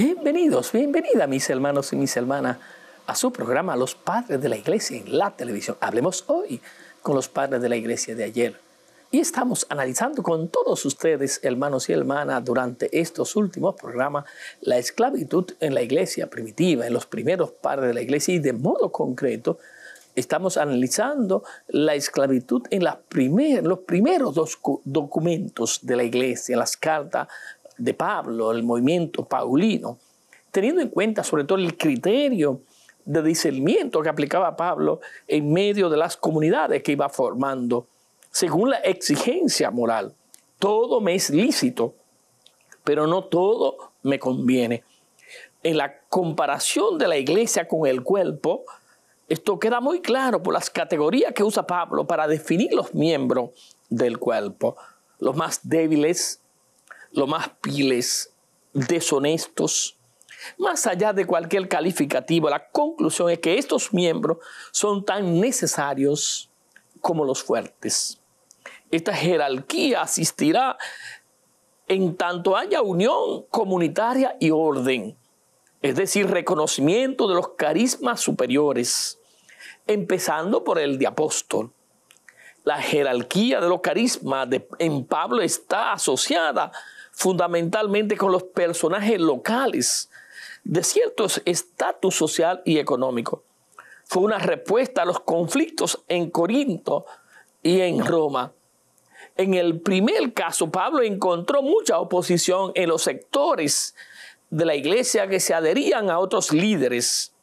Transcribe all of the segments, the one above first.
Bienvenidos, bienvenida mis hermanos y mis hermanas a su programa Los Padres de la Iglesia en la televisión. Hablemos hoy con los padres de la iglesia de ayer. Y estamos analizando con todos ustedes, hermanos y hermanas, durante estos últimos programas, la esclavitud en la iglesia primitiva, en los primeros padres de la iglesia y de modo concreto, estamos analizando la esclavitud en los primeros dos documentos de la iglesia, en las cartas de Pablo, el movimiento paulino, teniendo en cuenta sobre todo el criterio de discernimiento que aplicaba Pablo en medio de las comunidades que iba formando, según la exigencia moral. Todo me es lícito, pero no todo me conviene. En la comparación de la iglesia con el cuerpo, esto queda muy claro por las categorías que usa Pablo para definir los miembros del cuerpo. Los más débiles los más piles, deshonestos, más allá de cualquier calificativo, la conclusión es que estos miembros son tan necesarios como los fuertes. Esta jerarquía asistirá en tanto haya unión comunitaria y orden, es decir, reconocimiento de los carismas superiores, empezando por el de apóstol. La jerarquía de los carismas de, en Pablo está asociada fundamentalmente con los personajes locales de cierto estatus social y económico. Fue una respuesta a los conflictos en Corinto y en Roma. En el primer caso, Pablo encontró mucha oposición en los sectores de la iglesia que se adherían a otros líderes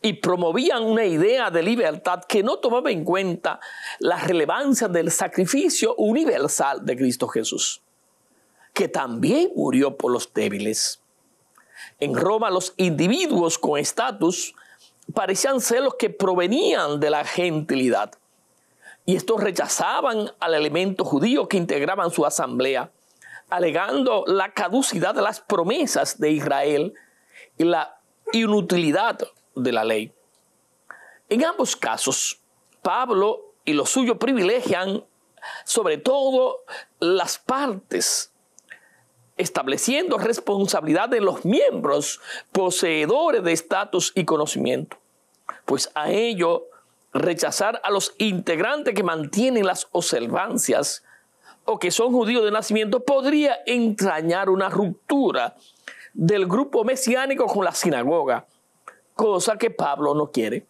y promovían una idea de libertad que no tomaba en cuenta la relevancia del sacrificio universal de Cristo Jesús que también murió por los débiles. En Roma los individuos con estatus parecían ser los que provenían de la gentilidad. Y estos rechazaban al elemento judío que integraban su asamblea, alegando la caducidad de las promesas de Israel y la inutilidad de la ley. En ambos casos, Pablo y los suyos privilegian sobre todo las partes estableciendo responsabilidad de los miembros poseedores de estatus y conocimiento. Pues a ello rechazar a los integrantes que mantienen las observancias o que son judíos de nacimiento podría entrañar una ruptura del grupo mesiánico con la sinagoga, cosa que Pablo no quiere.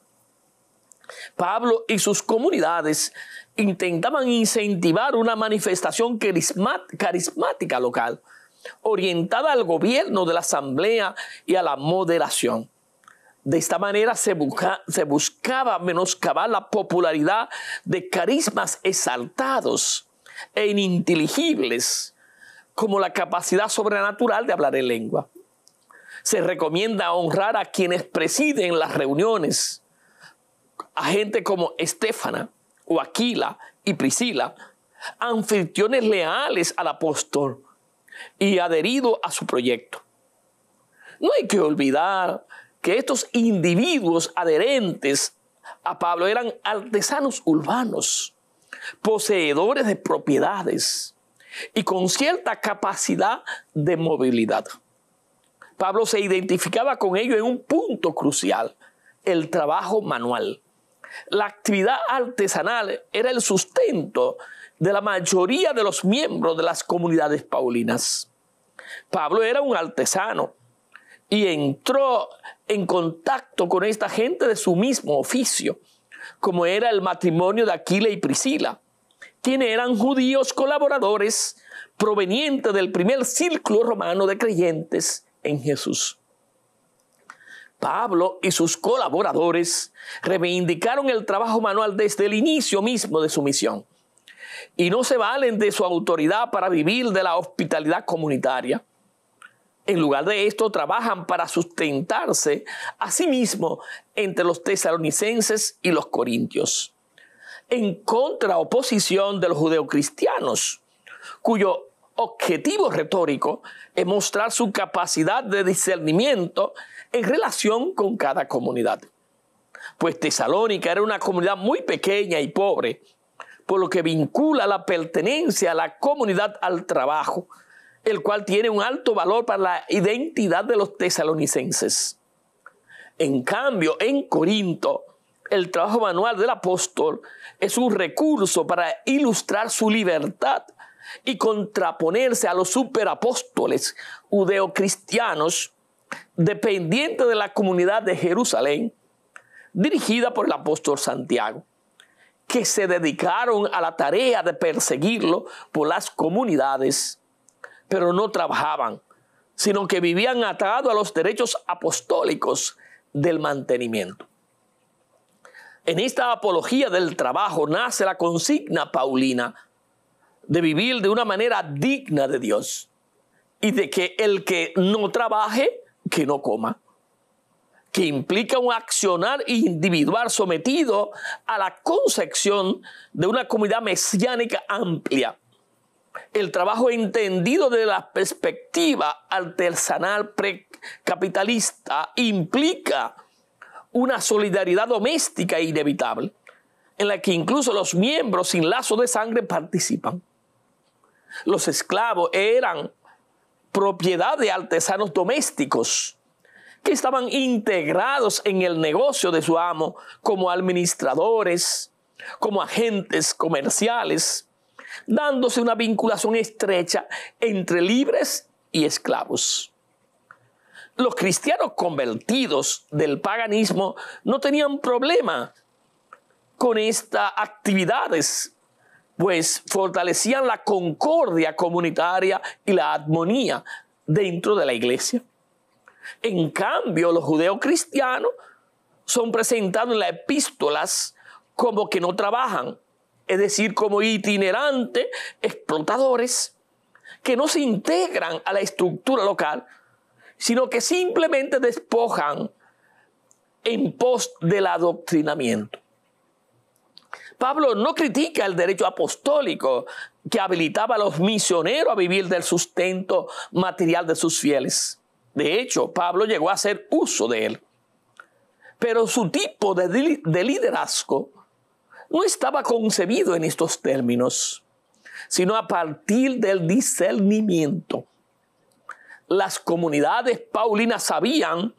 Pablo y sus comunidades intentaban incentivar una manifestación carismática local, orientada al gobierno de la Asamblea y a la moderación. De esta manera se, busca, se buscaba menoscabar la popularidad de carismas exaltados e ininteligibles, como la capacidad sobrenatural de hablar en lengua. Se recomienda honrar a quienes presiden las reuniones, a gente como Estefana o Aquila y Priscila, anfitriones leales al apóstol, y adherido a su proyecto. No hay que olvidar que estos individuos adherentes a Pablo eran artesanos urbanos, poseedores de propiedades y con cierta capacidad de movilidad. Pablo se identificaba con ello en un punto crucial, el trabajo manual. La actividad artesanal era el sustento de la mayoría de los miembros de las comunidades paulinas. Pablo era un artesano y entró en contacto con esta gente de su mismo oficio, como era el matrimonio de Aquila y Priscila, quienes eran judíos colaboradores provenientes del primer círculo romano de creyentes en Jesús. Pablo y sus colaboradores reivindicaron el trabajo manual desde el inicio mismo de su misión y no se valen de su autoridad para vivir de la hospitalidad comunitaria. En lugar de esto, trabajan para sustentarse a sí mismos entre los tesalonicenses y los corintios, en oposición de los judeocristianos, cuyo objetivo retórico es mostrar su capacidad de discernimiento en relación con cada comunidad. Pues Tesalónica era una comunidad muy pequeña y pobre, por lo que vincula la pertenencia a la comunidad al trabajo, el cual tiene un alto valor para la identidad de los tesalonicenses. En cambio, en Corinto, el trabajo manual del apóstol es un recurso para ilustrar su libertad y contraponerse a los superapóstoles judeocristianos dependientes de la comunidad de Jerusalén, dirigida por el apóstol Santiago que se dedicaron a la tarea de perseguirlo por las comunidades, pero no trabajaban, sino que vivían atados a los derechos apostólicos del mantenimiento. En esta apología del trabajo nace la consigna paulina de vivir de una manera digna de Dios y de que el que no trabaje, que no coma que implica un accionar individual sometido a la concepción de una comunidad mesiánica amplia. El trabajo entendido desde la perspectiva artesanal precapitalista implica una solidaridad doméstica inevitable en la que incluso los miembros sin lazo de sangre participan. Los esclavos eran propiedad de artesanos domésticos que estaban integrados en el negocio de su amo como administradores, como agentes comerciales, dándose una vinculación estrecha entre libres y esclavos. Los cristianos convertidos del paganismo no tenían problema con estas actividades, pues fortalecían la concordia comunitaria y la armonía dentro de la iglesia. En cambio, los cristianos son presentados en las epístolas como que no trabajan, es decir, como itinerantes, explotadores, que no se integran a la estructura local, sino que simplemente despojan en pos del adoctrinamiento. Pablo no critica el derecho apostólico que habilitaba a los misioneros a vivir del sustento material de sus fieles. De hecho, Pablo llegó a hacer uso de él. Pero su tipo de, liderazgo no estaba concebido en estos términos, sino a partir del discernimiento. Las comunidades paulinas sabían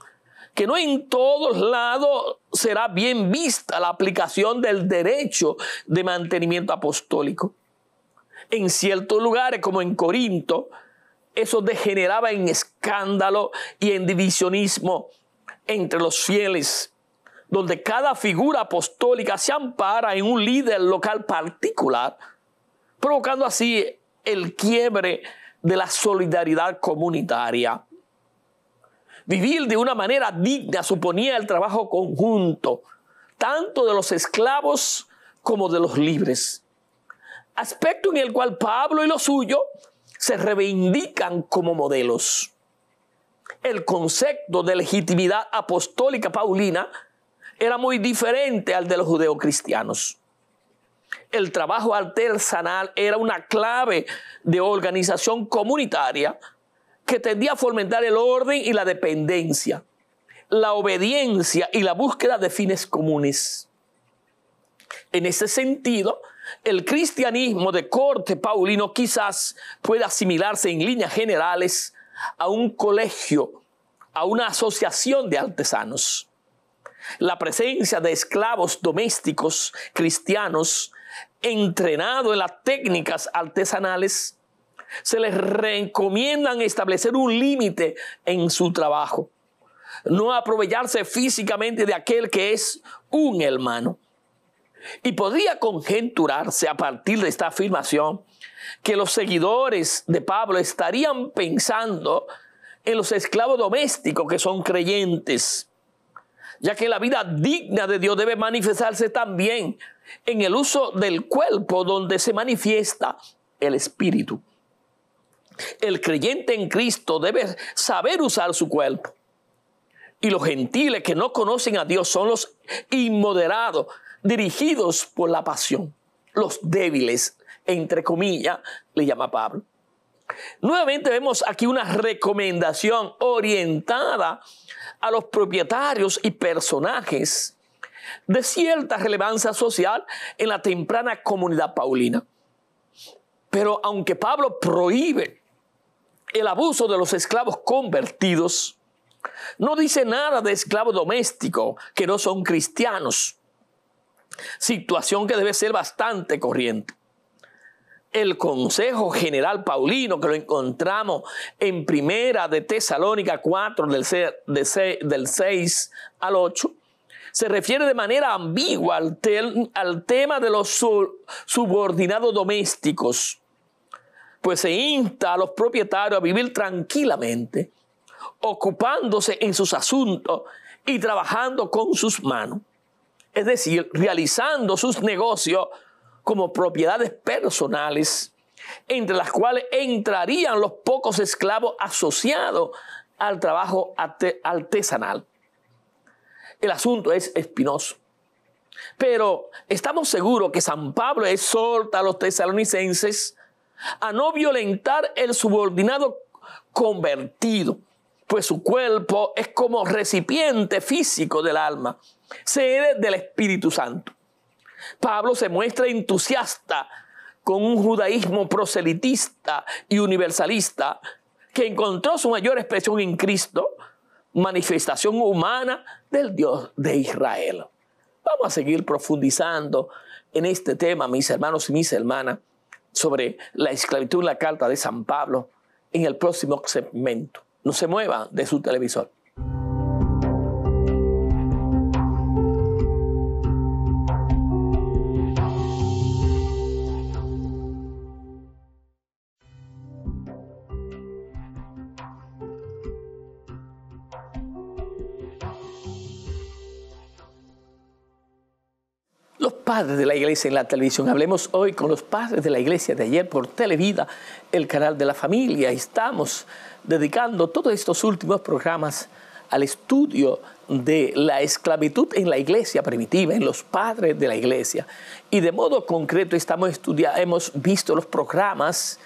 que no en todos lados será bien vista la aplicación del derecho de mantenimiento apostólico. En ciertos lugares, como en Corinto, eso degeneraba en escándalo y en divisionismo entre los fieles, donde cada figura apostólica se ampara en un líder local particular, provocando así el quiebre de la solidaridad comunitaria. Vivir de una manera digna suponía el trabajo conjunto, tanto de los esclavos como de los libres. Aspecto en el cual Pablo y lo suyo, se reivindican como modelos. El concepto de legitimidad apostólica paulina era muy diferente al de los judeocristianos. El trabajo artesanal era una clave de organización comunitaria que tendía a fomentar el orden y la dependencia, la obediencia y la búsqueda de fines comunes. En ese sentido, el cristianismo de corte paulino quizás pueda asimilarse en líneas generales a un colegio, a una asociación de artesanos. La presencia de esclavos domésticos cristianos entrenados en las técnicas artesanales se les recomiendan establecer un límite en su trabajo, no aprovecharse físicamente de aquel que es un hermano. Y podría conjeturarse a partir de esta afirmación que los seguidores de Pablo estarían pensando en los esclavos domésticos que son creyentes, ya que la vida digna de Dios debe manifestarse también en el uso del cuerpo donde se manifiesta el espíritu. El creyente en Cristo debe saber usar su cuerpo. Y los gentiles que no conocen a Dios son los inmoderados dirigidos por la pasión. Los débiles, entre comillas, le llama Pablo. Nuevamente vemos aquí una recomendación orientada a los propietarios y personajes de cierta relevancia social en la temprana comunidad paulina. Pero aunque Pablo prohíbe el abuso de los esclavos convertidos, no dice nada de esclavo doméstico, que no son cristianos situación que debe ser bastante corriente. El Consejo General Paulino, que lo encontramos en primera de Tesalónica 4, del 6, al 8, se refiere de manera ambigua al tema de los subordinados domésticos, pues se insta a los propietarios a vivir tranquilamente, ocupándose en sus asuntos y trabajando con sus manos es decir, realizando sus negocios como propiedades personales, entre las cuales entrarían los pocos esclavos asociados al trabajo artesanal. El asunto es espinoso. Pero estamos seguros que San Pablo exhorta a los tesalonicenses a no violentar el subordinado convertido pues su cuerpo es como recipiente físico del alma, sede del Espíritu Santo. Pablo se muestra entusiasta con un judaísmo proselitista y universalista que encontró su mayor expresión en Cristo, manifestación humana del Dios de Israel. Vamos a seguir profundizando en este tema, mis hermanos y mis hermanas, sobre la esclavitud en la carta de San Pablo en el próximo segmento no se mueva de su televisor. padres de la iglesia en la televisión. Hablemos hoy con los padres de la iglesia de ayer por Televida, el canal de la familia. Estamos dedicando todos estos últimos programas al estudio de la esclavitud en la iglesia primitiva, en los padres de la iglesia. Y de modo concreto estamos hemos visto los programas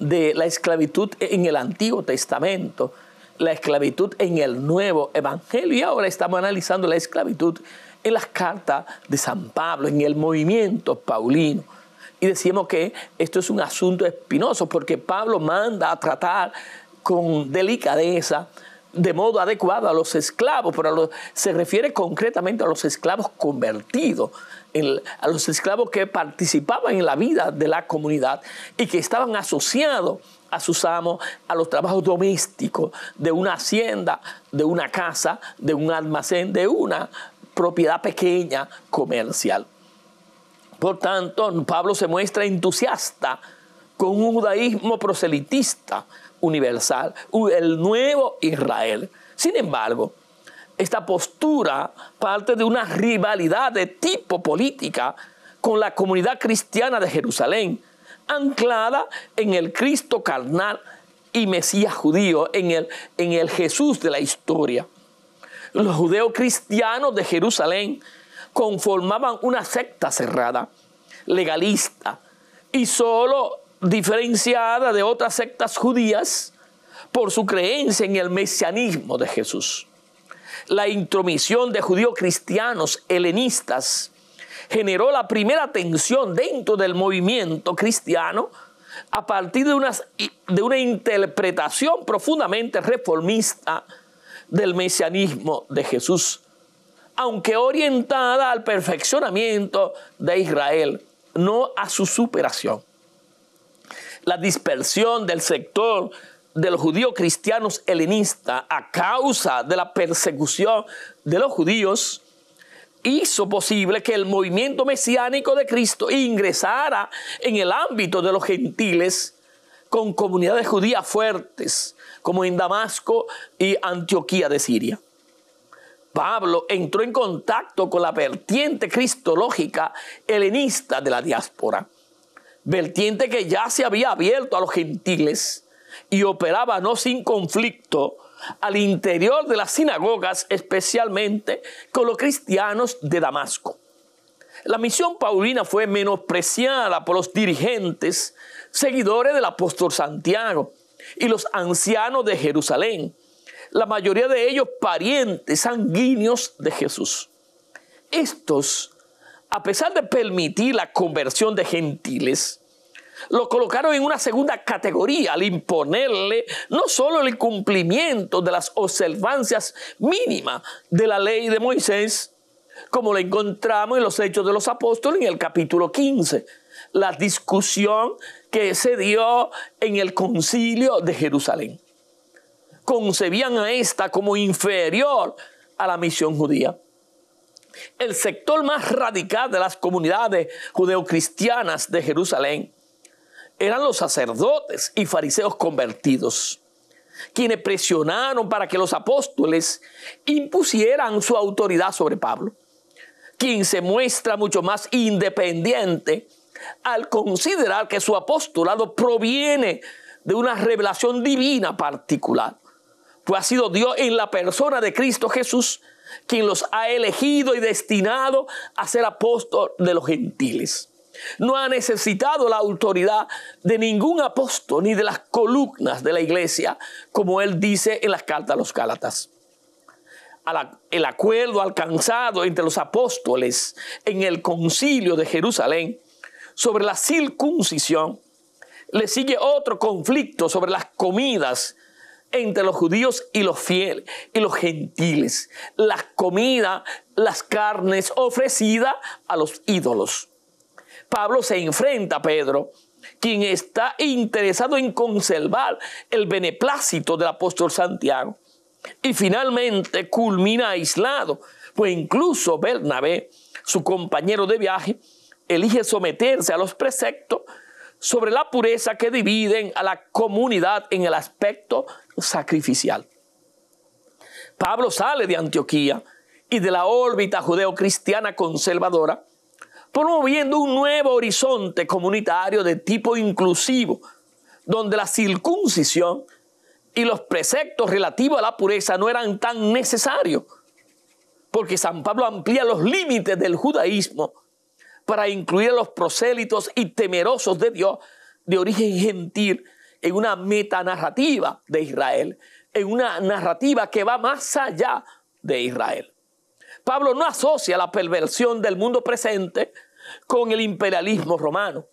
de la esclavitud en el Antiguo Testamento, la esclavitud en el Nuevo Evangelio y ahora estamos analizando la esclavitud en las cartas de San Pablo, en el movimiento paulino. Y decíamos que esto es un asunto espinoso porque Pablo manda a tratar con delicadeza, de modo adecuado a los esclavos, pero los, se refiere concretamente a los esclavos convertidos, a los esclavos que participaban en la vida de la comunidad y que estaban asociados a sus amos, a los trabajos domésticos de una hacienda, de una casa, de un almacén, de una propiedad pequeña comercial. Por tanto, Pablo se muestra entusiasta con un judaísmo proselitista universal, el nuevo Israel. Sin embargo, esta postura parte de una rivalidad de tipo política con la comunidad cristiana de Jerusalén, anclada en el Cristo carnal y Mesías judío, en el, en el Jesús de la historia los judeocristianos de Jerusalén conformaban una secta cerrada, legalista, y solo diferenciada de otras sectas judías por su creencia en el mesianismo de Jesús. La intromisión de judíos cristianos helenistas generó la primera tensión dentro del movimiento cristiano a partir de, de una interpretación profundamente reformista del mesianismo de Jesús, aunque orientada al perfeccionamiento de Israel, no a su superación. La dispersión del sector de los judíos cristianos helenistas a causa de la persecución de los judíos hizo posible que el movimiento mesiánico de Cristo ingresara en el ámbito de los gentiles con comunidades judías fuertes como en Damasco y Antioquía de Siria. Pablo entró en contacto con la vertiente cristológica helenista de la diáspora, vertiente que ya se había abierto a los gentiles y operaba no sin conflicto al interior de las sinagogas, especialmente con los cristianos de Damasco. La misión paulina fue menospreciada por los dirigentes, seguidores del apóstol Santiago, y los ancianos de Jerusalén, la mayoría de ellos parientes sanguíneos de Jesús. Estos, a pesar de permitir la conversión de gentiles, lo colocaron en una segunda categoría al imponerle no solo el cumplimiento de las observancias mínimas de la ley de Moisés, como lo encontramos en los Hechos de los Apóstoles en el capítulo 15, la discusión que se dio en el concilio de Jerusalén. Concebían a esta como inferior a la misión judía. El sector más radical de las comunidades judeocristianas de Jerusalén eran los sacerdotes y fariseos convertidos, quienes presionaron para que los apóstoles impusieran su autoridad sobre Pablo, quien se muestra mucho más independiente al considerar que su apostolado proviene de una revelación divina particular, pues ha sido Dios en la persona de Cristo Jesús quien los ha elegido y destinado a ser apóstol de los gentiles. No ha necesitado la autoridad de ningún apóstol ni de las columnas de la iglesia, como él dice en las cartas a los Gálatas. El acuerdo alcanzado entre los apóstoles en el concilio de Jerusalén sobre la circuncisión, le sigue otro conflicto sobre las comidas entre los judíos y los fieles y los gentiles, las comidas, las carnes ofrecidas a los ídolos. Pablo se enfrenta a Pedro, quien está interesado en conservar el beneplácito del apóstol Santiago. Y finalmente culmina aislado, pues incluso Bernabé, su compañero de viaje, elige someterse a los preceptos sobre la pureza que dividen a la comunidad en el aspecto sacrificial. Pablo sale de Antioquía y de la órbita judeocristiana conservadora, promoviendo un nuevo horizonte comunitario de tipo inclusivo, donde la circuncisión y los preceptos relativos a la pureza no eran tan necesarios, porque San Pablo amplía los límites del judaísmo para incluir a los prosélitos y temerosos de Dios de origen gentil en una metanarrativa de Israel, en una narrativa que va más allá de Israel. Pablo no asocia la perversión del mundo presente con el imperialismo romano,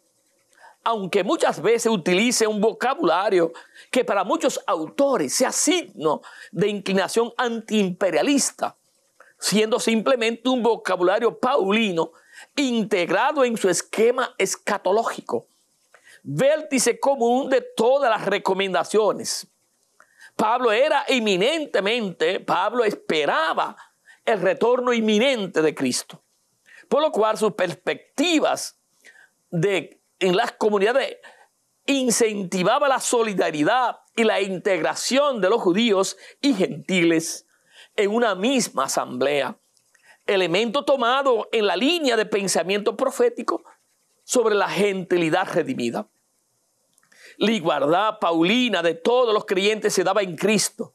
aunque muchas veces utilice un vocabulario que para muchos autores sea signo de inclinación antiimperialista, siendo simplemente un vocabulario paulino integrado en su esquema escatológico, vértice común de todas las recomendaciones. Pablo era eminentemente, Pablo esperaba el retorno inminente de Cristo, por lo cual sus perspectivas de, en las comunidades incentivaba la solidaridad y la integración de los judíos y gentiles en una misma asamblea elemento tomado en la línea de pensamiento profético sobre la gentilidad redimida. La igualdad paulina de todos los creyentes se daba en Cristo,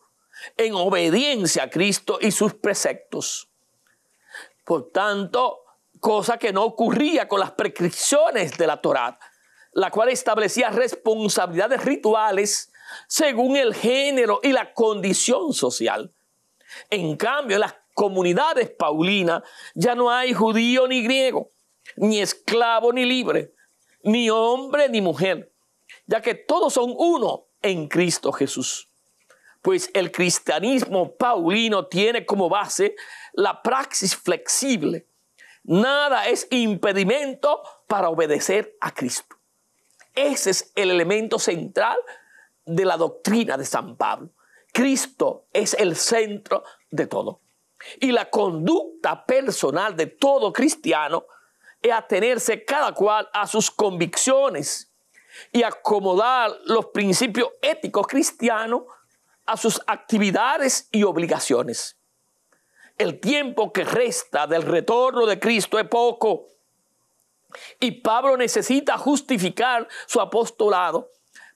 en obediencia a Cristo y sus preceptos. Por tanto, cosa que no ocurría con las prescripciones de la Torá, la cual establecía responsabilidades rituales según el género y la condición social. En cambio, las comunidades paulinas ya no hay judío ni griego, ni esclavo ni libre, ni hombre ni mujer, ya que todos son uno en Cristo Jesús. Pues el cristianismo paulino tiene como base la praxis flexible. Nada es impedimento para obedecer a Cristo. Ese es el elemento central de la doctrina de San Pablo. Cristo es el centro de todo. Y la conducta personal de todo cristiano es atenerse cada cual a sus convicciones y acomodar los principios éticos cristianos a sus actividades y obligaciones. El tiempo que resta del retorno de Cristo es poco y Pablo necesita justificar su apostolado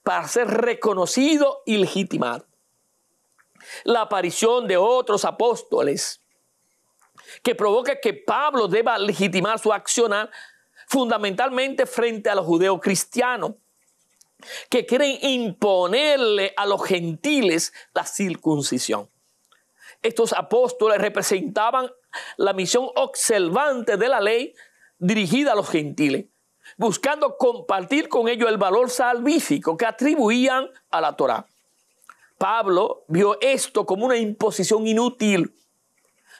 para ser reconocido y legitimado la aparición de otros apóstoles que provoca que Pablo deba legitimar su accionar fundamentalmente frente a los judeos cristianos que quieren imponerle a los gentiles la circuncisión. Estos apóstoles representaban la misión observante de la ley dirigida a los gentiles, buscando compartir con ellos el valor salvífico que atribuían a la Torá. Pablo vio esto como una imposición inútil,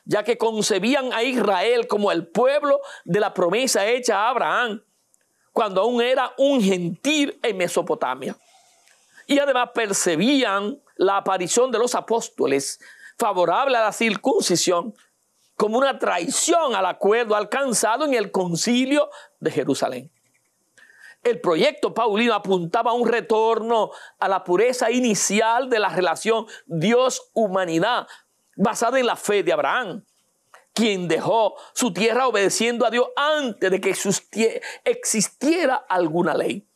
ya que concebían a Israel como el pueblo de la promesa hecha a Abraham, cuando aún era un gentil en Mesopotamia. Y además percibían la aparición de los apóstoles favorable a la circuncisión como una traición al acuerdo alcanzado en el concilio de Jerusalén. El proyecto Paulino apuntaba a un retorno a la pureza inicial de la relación Dios-humanidad, basada en la fe de Abraham, quien dejó su tierra obedeciendo a Dios antes de que existiera alguna ley.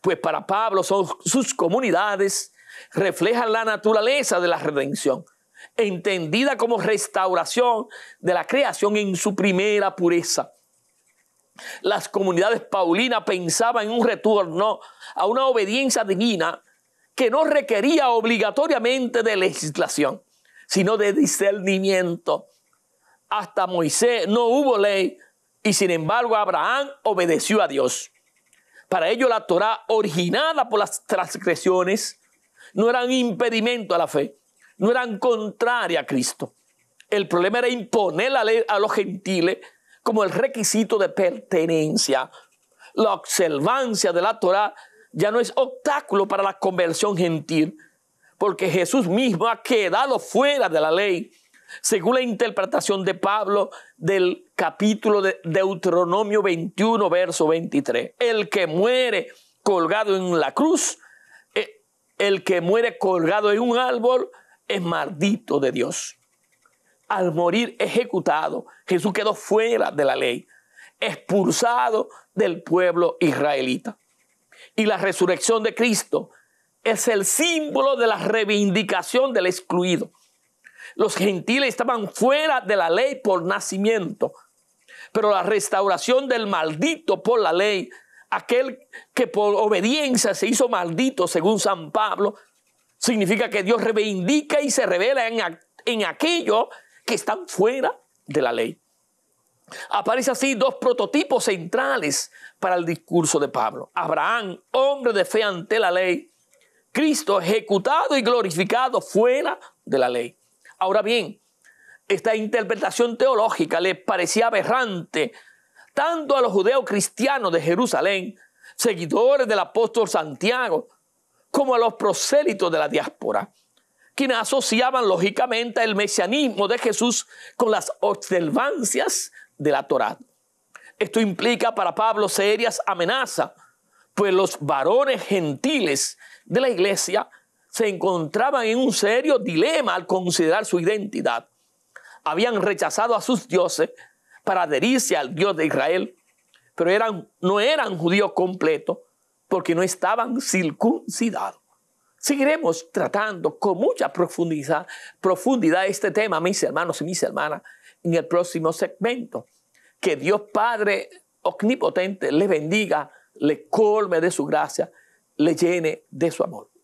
Pues para Pablo son sus comunidades reflejan la naturaleza de la redención, entendida como restauración de la creación en su primera pureza. Las comunidades paulinas pensaban en un retorno a una obediencia divina que no requería obligatoriamente de legislación, sino de discernimiento. Hasta Moisés no hubo ley y sin embargo Abraham obedeció a Dios. Para ello la Torá, originada por las transgresiones, no eran impedimento a la fe, no eran contraria a Cristo. El problema era imponer la ley a los gentiles como el requisito de pertenencia. La observancia de la Torah ya no es obstáculo para la conversión gentil, porque Jesús mismo ha quedado fuera de la ley, según la interpretación de Pablo del capítulo de Deuteronomio 21, verso 23. El que muere colgado en la cruz, eh, el que muere colgado en un árbol, es maldito de Dios al morir ejecutado, Jesús quedó fuera de la ley, expulsado del pueblo israelita. Y la resurrección de Cristo es el símbolo de la reivindicación del excluido. Los gentiles estaban fuera de la ley por nacimiento, pero la restauración del maldito por la ley, aquel que por obediencia se hizo maldito, según San Pablo, significa que Dios reivindica y se revela en, aquello aquello que están fuera de la ley. Aparecen así dos prototipos centrales para el discurso de Pablo. Abraham, hombre de fe ante la ley, Cristo ejecutado y glorificado fuera de la ley. Ahora bien, esta interpretación teológica le parecía aberrante tanto a los judeos cristianos de Jerusalén, seguidores del apóstol Santiago, como a los prosélitos de la diáspora quienes asociaban lógicamente el mesianismo de Jesús con las observancias de la Torá. Esto implica para Pablo serias amenazas, pues los varones gentiles de la iglesia se encontraban en un serio dilema al considerar su identidad. Habían rechazado a sus dioses para adherirse al Dios de Israel, pero eran, no eran judíos completos porque no estaban circuncidados. Seguiremos tratando con mucha profundidad, profundidad este tema, mis hermanos y mis hermanas, en el próximo segmento. Que Dios Padre Omnipotente le bendiga, le colme de su gracia, le llene de su amor.